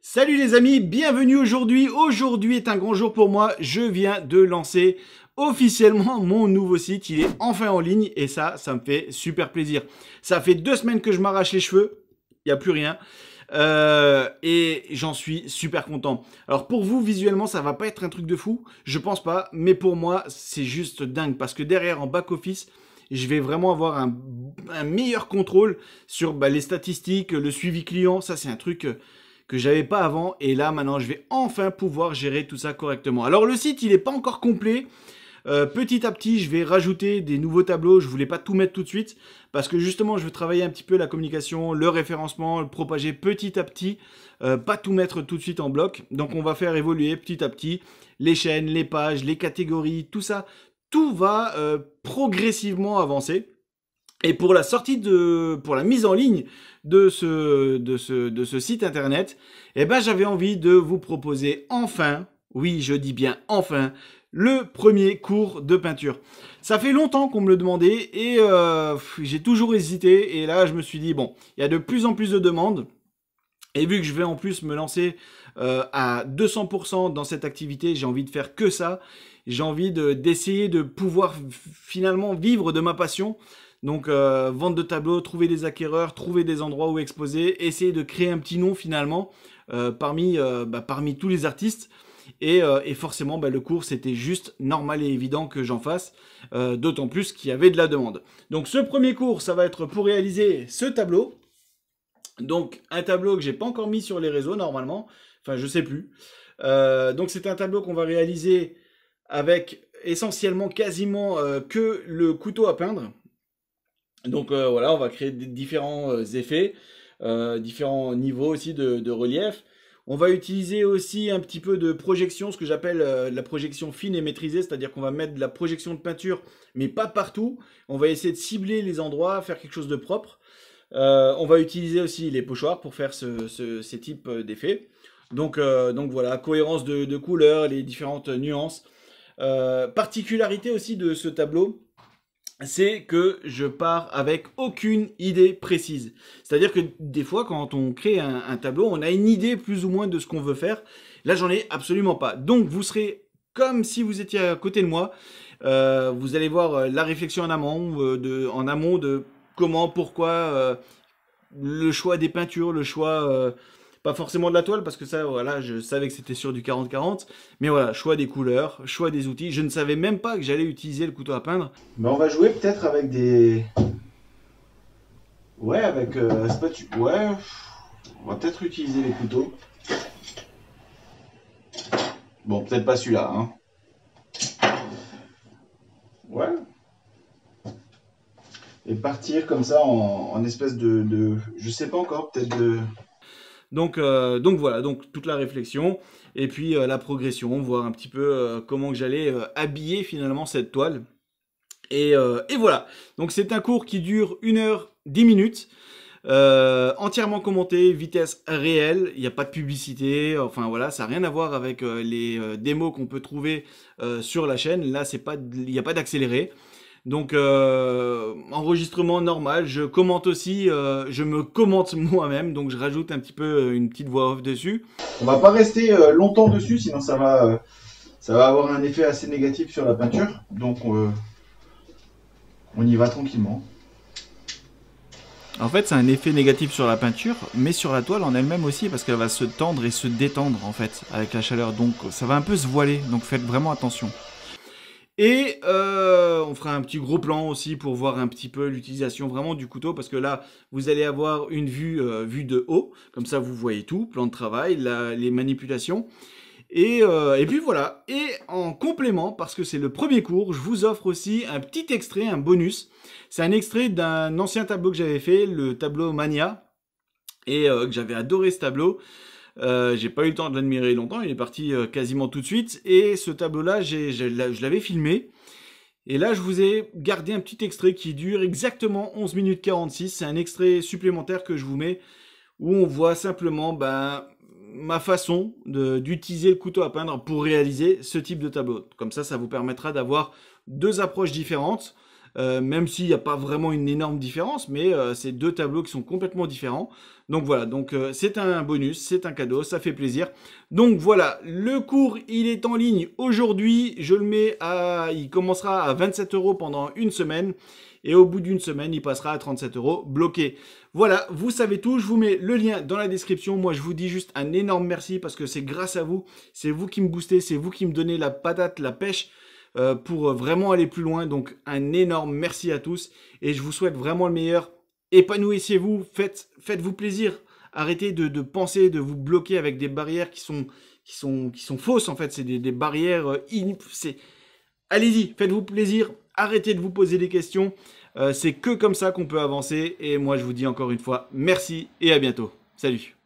Salut les amis, bienvenue aujourd'hui. Aujourd'hui est un grand jour pour moi. Je viens de lancer officiellement mon nouveau site. Il est enfin en ligne et ça, ça me fait super plaisir. Ça fait deux semaines que je m'arrache les cheveux. Il n'y a plus rien. Euh, et j'en suis super content. Alors pour vous visuellement ça va pas être un truc de fou, je pense pas, mais pour moi c'est juste dingue parce que derrière en back office je vais vraiment avoir un, meilleur contrôle sur bah, les statistiques, le suivi client, ça c'est un truc euh, que j'avais pas avant. Et là, maintenant, je vais enfin pouvoir gérer tout ça correctement. Alors, le site, il n'est pas encore complet. Euh, petit à petit, je vais rajouter des nouveaux tableaux. Je voulais pas tout mettre tout de suite parce que justement, je veux travailler un petit peu la communication, le référencement, le propager petit à petit, euh, pas tout mettre tout de suite en bloc. Donc, on va faire évoluer petit à petit les chaînes, les pages, les catégories, tout ça. Tout va euh, progressivement avancer. Et pour la sortie de, pour la mise en ligne de ce, de ce, site internet, eh ben, j'avais envie de vous proposer enfin, oui, je dis bien enfin, le premier cours de peinture. Ça fait longtemps qu'on me le demandait et euh, j'ai toujours hésité. Et là, je me suis dit, bon, il y a de plus en plus de demandes. Et vu que je vais en plus me lancer euh, à 200% dans cette activité, j'ai envie de faire que ça. J'ai envie d'essayer de pouvoir finalement vivre de ma passion donc, euh, vente de tableaux, trouver des acquéreurs, trouver des endroits où exposer, essayer de créer un petit nom finalement euh, parmi, euh, bah, parmi tous les artistes. Et, forcément, bah, le cours, c'était juste normal et évident que j'en fasse, d'autant plus qu'il y avait de la demande. Donc, ce premier cours, ça va être pour réaliser ce tableau. Donc, un tableau que j'ai pas encore mis sur les réseaux normalement, enfin, je ne sais plus. donc, c'est un tableau qu'on va réaliser avec essentiellement quasiment que le couteau à peindre. Donc euh, voilà, on va créer différents euh, effets, euh, différents niveaux aussi de, relief. On va utiliser aussi un petit peu de projection, ce que j'appelle la projection fine et maîtrisée, c'est-à-dire qu'on va mettre de la projection de peinture, mais pas partout. On va essayer de cibler les endroits, faire quelque chose de propre. on va utiliser aussi les pochoirs pour faire ces types d'effets. Donc, voilà, cohérence de, couleurs, les différentes nuances. particularité aussi de ce tableau, c'est que je pars avec aucune idée précise. C'est-à-dire que des fois, quand on crée un, tableau, on a une idée plus ou moins de ce qu'on veut faire. Là, j'en ai absolument pas. Donc, vous serez comme si vous étiez à côté de moi. Euh, vous allez voir euh, la réflexion en amont, euh, de, en amont de comment, pourquoi, le choix des peintures, le choix pas forcément de la toile, parce que ça, voilà, je savais que c'était sur du 40-40. Mais voilà, choix des couleurs, choix des outils. Je ne savais même pas que j'allais utiliser le couteau à peindre. Mais on va jouer peut-être avec des... Ouais, avec... Euh, ouais, on va peut-être utiliser les couteaux. Bon, peut-être pas celui-là, hein. Ouais. Et partir comme ça en, espèce de, de... Je sais pas encore, peut-être de... Euh, donc, voilà, donc toute la réflexion et puis euh, la progression, voir un petit peu euh, comment j'allais habiller finalement cette toile. Et, voilà, donc c'est un cours qui dure 1 heure 10 minutes. entièrement commenté, vitesse réelle, il n'y a pas de publicité, enfin voilà, ça n'a rien à voir avec les démos qu'on peut trouver sur la chaîne. Là, il n'y a pas d'accéléré. Donc euh, enregistrement normal, je commente aussi, euh, je me commente moi-même, donc je rajoute un petit peu euh, une petite voix off dessus. On va pas rester longtemps dessus, sinon ça va, ça va avoir un effet assez négatif sur la peinture. Donc on y va tranquillement. En fait, c'est un effet négatif sur la peinture, mais sur la toile en elle-même aussi, parce qu'elle va se tendre et se détendre en fait avec la chaleur. Donc ça va un peu se voiler, donc faites vraiment attention. Et euh, on fera un petit gros plan aussi pour voir un petit peu l'utilisation vraiment du couteau parce que là, vous allez avoir une vue, euh, vue de haut, comme ça vous voyez tout, plan de travail, les manipulations. Et, euh, et, puis voilà, et en complément, parce que c'est le premier cours, je vous offre aussi un petit extrait, un bonus. C'est un extrait d'un ancien tableau que j'avais fait, le tableau Mania, et que j'avais adoré ce tableau. Euh, j'ai pas eu le temps de l'admirer longtemps, il est parti euh, quasiment tout de suite. Et ce tableau-là, je l'avais filmé. Et là, je vous ai gardé un petit extrait qui dure exactement 11 minutes 46. C'est un extrait supplémentaire que je vous mets où on voit simplement ben, ma façon d'utiliser le couteau à peindre pour réaliser ce type de tableau. Comme ça, ça vous permettra d'avoir deux approches différentes. Euh, même s'il n'y a pas vraiment une énorme différence, mais euh, c'est deux tableaux qui sont complètement différents. Donc voilà, donc euh, c'est un bonus, c'est un cadeau, ça fait plaisir. Donc voilà, le cours il est en ligne aujourd'hui, je le mets à, il commencera à 27 euros pendant une semaine et au bout d'une semaine, il passera à 37 euros bloqué. Voilà, vous savez tout, je vous mets le lien dans la description. Moi, je vous dis juste un énorme merci parce que c'est grâce à vous, c'est vous qui me boostez, c'est vous qui me donnez la patate, la pêche. Euh, pour euh, vraiment aller plus loin. Donc un énorme merci à tous et je vous souhaite vraiment le meilleur. Épanouissez-vous, faites, vous plaisir. Arrêtez de, penser, de vous bloquer avec des barrières qui sont, fausses en fait. C'est des, barrières. Euh, allez-y, faites-vous plaisir. Arrêtez de vous poser des questions. c'est que comme ça qu'on peut avancer. Et moi, je vous dis encore une fois merci et à bientôt. Salut